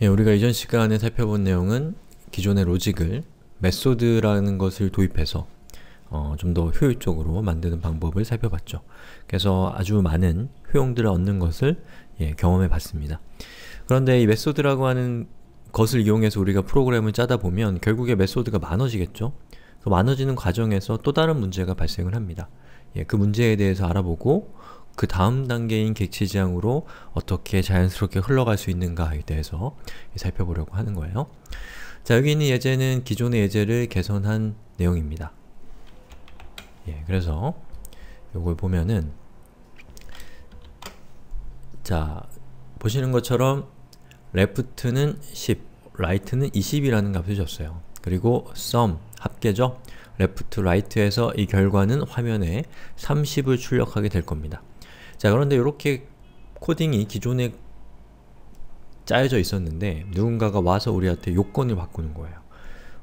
예, 우리가 이전 시간에 살펴본 내용은 기존의 로직을 메소드라는 것을 도입해서 어, 좀 더 효율적으로 만드는 방법을 살펴봤죠. 그래서 아주 많은 효용들을 얻는 것을 예, 경험해 봤습니다. 그런데 이 메소드라고 하는 것을 이용해서 우리가 프로그램을 짜다 보면 결국에 메소드가 많아지겠죠? 많아지는 과정에서 또 다른 문제가 발생을 합니다. 예, 그 문제에 대해서 알아보고 그 다음 단계인 객체지향으로 어떻게 자연스럽게 흘러갈 수 있는가에 대해서 살펴보려고 하는 거예요. 자, 여기 있는 예제는 기존의 예제를 개선한 내용입니다. 예, 그래서 요걸 보면은 자, 보시는 것처럼 left는 10, right는 20이라는 값을 줬어요. 그리고 sum, 합계죠? left, right에서 이 결과는 화면에 30을 출력하게 될 겁니다. 자 그런데 이렇게 코딩이 기존에 짜여져 있었는데 누군가가 와서 우리한테 요건을 바꾸는 거예요.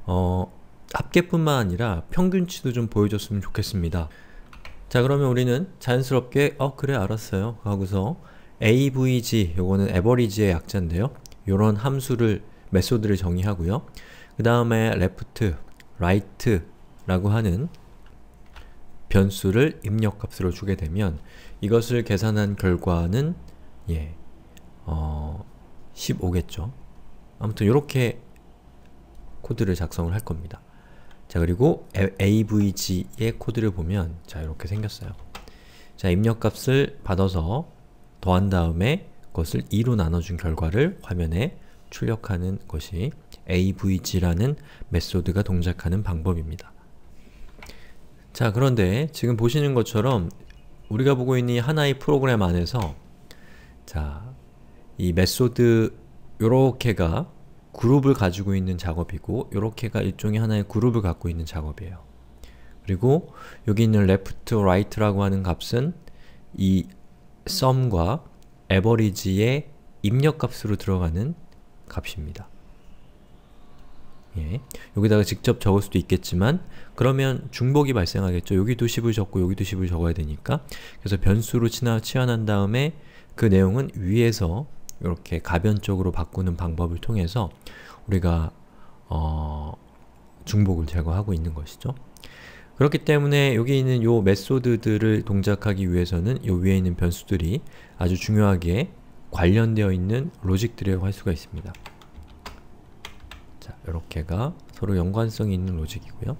어, 합계뿐만 아니라 평균치도 좀 보여줬으면 좋겠습니다. 자 그러면 우리는 자연스럽게 어 그래 알았어요 하고서 avg 요거는 average의 약자인데요. 요런 함수를 메소드를 정의하고요. 그 다음에 left, right 라고 하는 변수를 입력값으로 주게 되면 이것을 계산한 결과는 예, 어, 15겠죠. 아무튼 이렇게 코드를 작성을 할 겁니다. 자 그리고 avg의 코드를 보면 자 이렇게 생겼어요. 자 입력값을 받아서 더한 다음에 그것을 2로 나눠준 결과를 화면에 출력하는 것이 avg라는 메소드가 동작하는 방법입니다. 자 그런데 지금 보시는 것처럼 우리가 보고 있는 하나의 프로그램 안에서 자이 메소드 요렇게가 그룹을 가지고 있는 작업이고 요렇게가 일종의 하나의 그룹을 갖고 있는 작업이에요. 그리고 여기 있는 left, right라고 하는 값은 이 sum과 average의 입력값으로 들어가는 값입니다. 예. 여기다가 직접 적을 수도 있겠지만 그러면 중복이 발생하겠죠. 여기도 10을 적고 여기도 10을 적어야 되니까 그래서 변수로 치환, 치환한 다음에 그 내용은 위에서 이렇게 가변적으로 바꾸는 방법을 통해서 우리가 어, 중복을 제거하고 있는 것이죠. 그렇기 때문에 여기 있는 요 메소드들을 동작하기 위해서는 요 위에 있는 변수들이 아주 중요하게 관련되어 있는 로직들이라고 할 수가 있습니다. 자, 요렇게가 서로 연관성이 있는 로직이고요.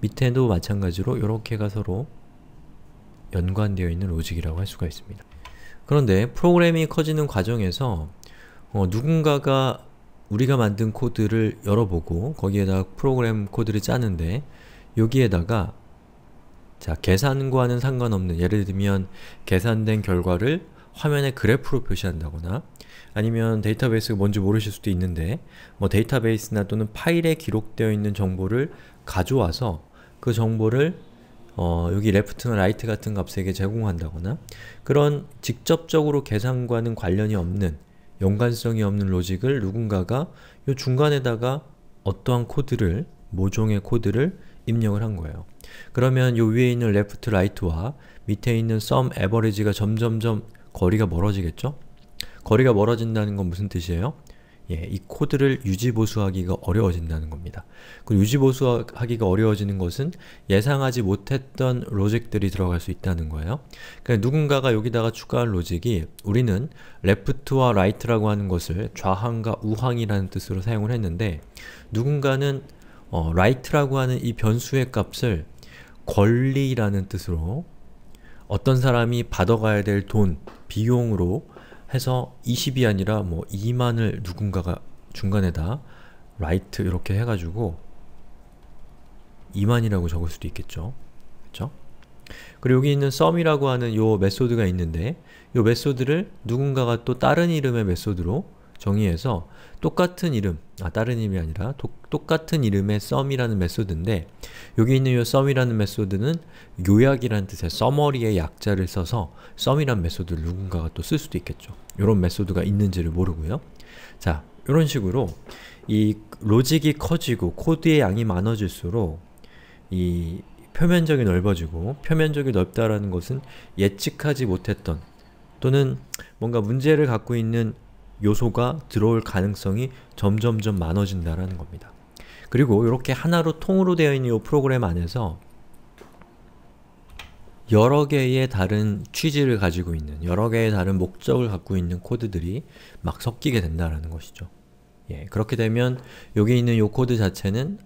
밑에도 마찬가지로 요렇게가 서로 연관되어 있는 로직이라고 할 수가 있습니다. 그런데 프로그램이 커지는 과정에서 어, 누군가가 우리가 만든 코드를 열어보고 거기에다 프로그램 코드를 짜는데 여기에다가 자 계산과는 상관없는 예를 들면 계산된 결과를 화면에 그래프로 표시한다거나 아니면 데이터베이스가 뭔지 모르실 수도 있는데 뭐 데이터베이스나 또는 파일에 기록되어 있는 정보를 가져와서 그 정보를 어, 여기 레프트나 라이트 같은 값에게 제공한다거나 그런 직접적으로 계산과는 관련이 없는 연관성이 없는 로직을 누군가가 이 중간에다가 어떠한 코드를 모종의 코드를 입력을 한 거예요. 그러면 이 위에 있는 레프트 라이트와 밑에 있는 sum, a v e r a g e 가 점점점 거리가 멀어지겠죠? 거리가 멀어진다는 건 무슨 뜻이에요? 예, 이 코드를 유지보수하기가 어려워진다는 겁니다. 그 유지보수하기가 어려워지는 것은 예상하지 못했던 로직들이 들어갈 수 있다는 거예요. 그러니까 누군가가 여기다가 추가한 로직이 우리는 l e f 와 r i g 라고 하는 것을 좌항과 우항이라는 뜻으로 사용을 했는데 누군가는 어, r i 라고 하는 이 변수의 값을 권리라는 뜻으로 어떤 사람이 받아가야 될 돈, 비용으로 해서 20이 아니라 뭐 2만을 누군가가 중간에다 라이트 이렇게 해가지고 2만이라고 적을 수도 있겠죠. 그쵸? 그리고 여기 있는 썸이라고 하는 요 메소드가 있는데 요 메소드를 누군가가 또 다른 이름의 메소드로 정의해서 똑같은 이름, 아 다른 이름이 아니라 도, 똑같은 이름의 sum이라는 메소드인데 여기 있는 요 sum이라는 메소드는 요약이란 뜻의 summary의 약자를 써서 sum이란 메소드를 누군가가 또 쓸 수도 있겠죠. 이런 메소드가 있는지를 모르고요. 자, 이런 식으로 이 로직이 커지고 코드의 양이 많아질수록 이 표면적이 넓어지고 표면적이 넓다라는 것은 예측하지 못했던 또는 뭔가 문제를 갖고 있는 요소가 들어올 가능성이 점점점 많아진다라는 겁니다. 그리고 이렇게 하나로 통으로 되어 있는 이 프로그램 안에서 여러 개의 다른 취지를 가지고 있는, 여러 개의 다른 목적을 갖고 있는 코드들이 막 섞이게 된다라는 것이죠. 예, 그렇게 되면 여기 있는 이 코드 자체는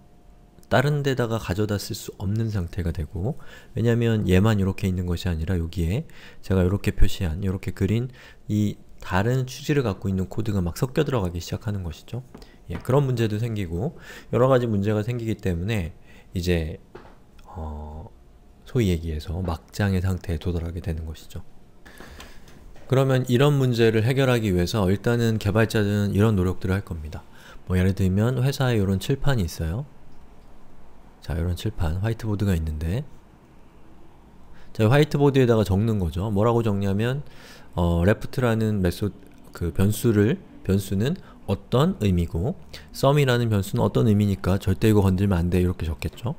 다른 데다가 가져다 쓸 수 없는 상태가 되고 왜냐면 얘만 이렇게 있는 것이 아니라 여기에 제가 이렇게 표시한, 이렇게 그린 이 다른 취지를 갖고 있는 코드가 막 섞여 들어가기 시작하는 것이죠. 예, 그런 문제도 생기고 여러 가지 문제가 생기기 때문에 이제 어, 소위 얘기해서 막장의 상태에 도달하게 되는 것이죠. 그러면 이런 문제를 해결하기 위해서 일단은 개발자들은 이런 노력들을 할 겁니다. 뭐 예를 들면 회사에 이런 칠판이 있어요. 자, 이런 칠판, 화이트보드가 있는데 저희 화이트보드에다가 적는 거죠. 뭐라고 적냐면 어, left라는 메소그 변수를 변수는 어떤 의미고 sum이라는 변수는 어떤 의미니까 절대 이거 건들면 안 돼 이렇게 적겠죠.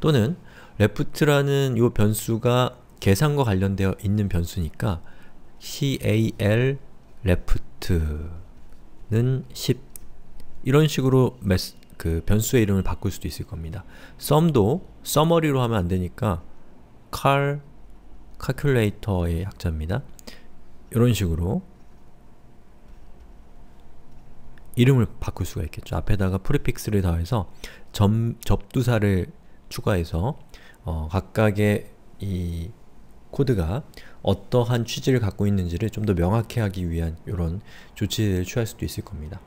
또는 left라는 요 변수가 계산과 관련되어 있는 변수니까 cal left는 10 이런 식으로 메스, 그 변수의 이름을 바꿀 수도 있을 겁니다. sum도 summary로 하면 안 되니까 cal calculator의 약자입니다. 이런 식으로 이름을 바꿀 수가 있겠죠. 앞에다가 프리픽스를 더해서 점, 접두사를 추가해서 어, 각각의 이 코드가 어떠한 취지를 갖고 있는지를 좀 더 명확히 하기 위한 이런 조치를 취할 수도 있을 겁니다.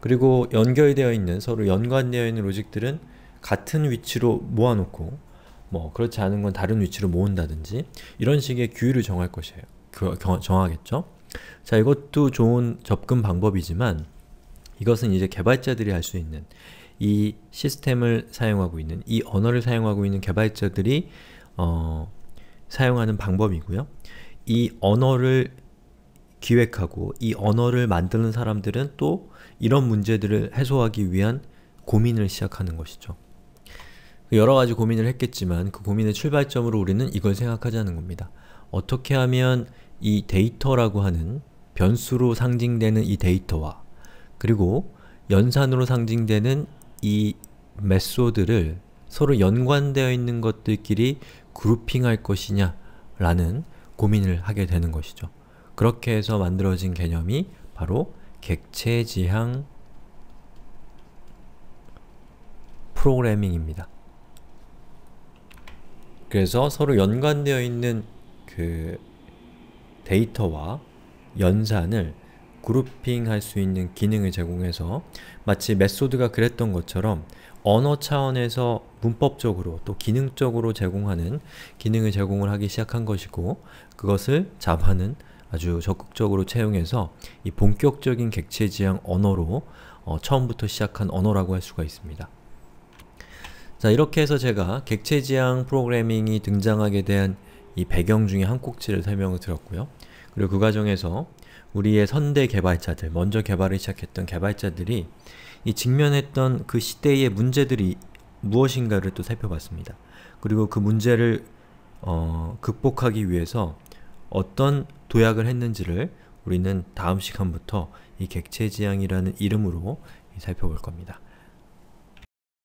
그리고 연결되어 있는 서로 연관되어 있는 로직들은 같은 위치로 모아놓고 뭐 그렇지 않은 건 다른 위치로 모은다든지 이런 식의 규율을 정할 것이에요. 그, 정하겠죠? 자 이것도 좋은 접근 방법이지만 이것은 이제 개발자들이 할 수 있는 이 시스템을 사용하고 있는 이 언어를 사용하고 있는 개발자들이 어, 사용하는 방법이고요. 이 언어를 기획하고 이 언어를 만드는 사람들은 또 이런 문제들을 해소하기 위한 고민을 시작하는 것이죠. 여러 가지 고민을 했겠지만 그 고민의 출발점으로 우리는 이걸 생각하자는 겁니다. 어떻게 하면 이 데이터라고 하는 변수로 상징되는 이 데이터와 그리고 연산으로 상징되는 이 메소드를 서로 연관되어 있는 것들끼리 그룹핑할 것이냐 라는 고민을 하게 되는 것이죠. 그렇게 해서 만들어진 개념이 바로 객체지향 프로그래밍입니다. 그래서 서로 연관되어 있는 그 데이터와 연산을 그룹핑할 수 있는 기능을 제공해서 마치 메소드가 그랬던 것처럼 언어 차원에서 문법적으로 또 기능적으로 제공하는 기능을 제공을 하기 시작한 것이고 그것을 자바는 아주 적극적으로 채용해서 이 본격적인 객체지향 언어로 어, 처음부터 시작한 언어라고 할 수가 있습니다. 자 이렇게 해서 제가 객체지향 프로그래밍이 등장하게 대한 이 배경 중에 한 꼭지를 설명을 드렸고요. 그리고 그 과정에서 우리의 선대 개발자들, 먼저 개발을 시작했던 개발자들이 이 직면했던 그 시대의 문제들이 무엇인가를 또 살펴봤습니다. 그리고 그 문제를 어, 극복하기 위해서 어떤 도약을 했는지를 우리는 다음 시간부터 이 객체지향이라는 이름으로 살펴볼 겁니다.